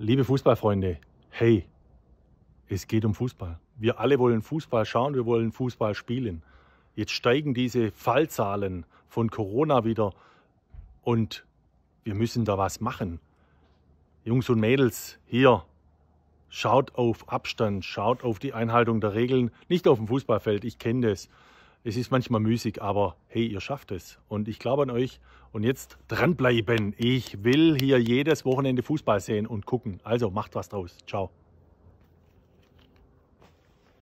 Liebe Fußballfreunde, hey, es geht um Fußball. Wir alle wollen Fußball schauen, wir wollen Fußball spielen. Jetzt steigen diese Fallzahlen von Corona wieder und wir müssen da was machen. Jungs und Mädels, hier, schaut auf Abstand, schaut auf die Einhaltung der Regeln, nicht auf dem Fußballfeld, ich kenne das. Es ist manchmal müßig, aber hey, ihr schafft es. Und ich glaube an euch. Und jetzt dranbleiben. Ich will hier jedes Wochenende Fußball sehen und gucken. Also macht was draus. Ciao.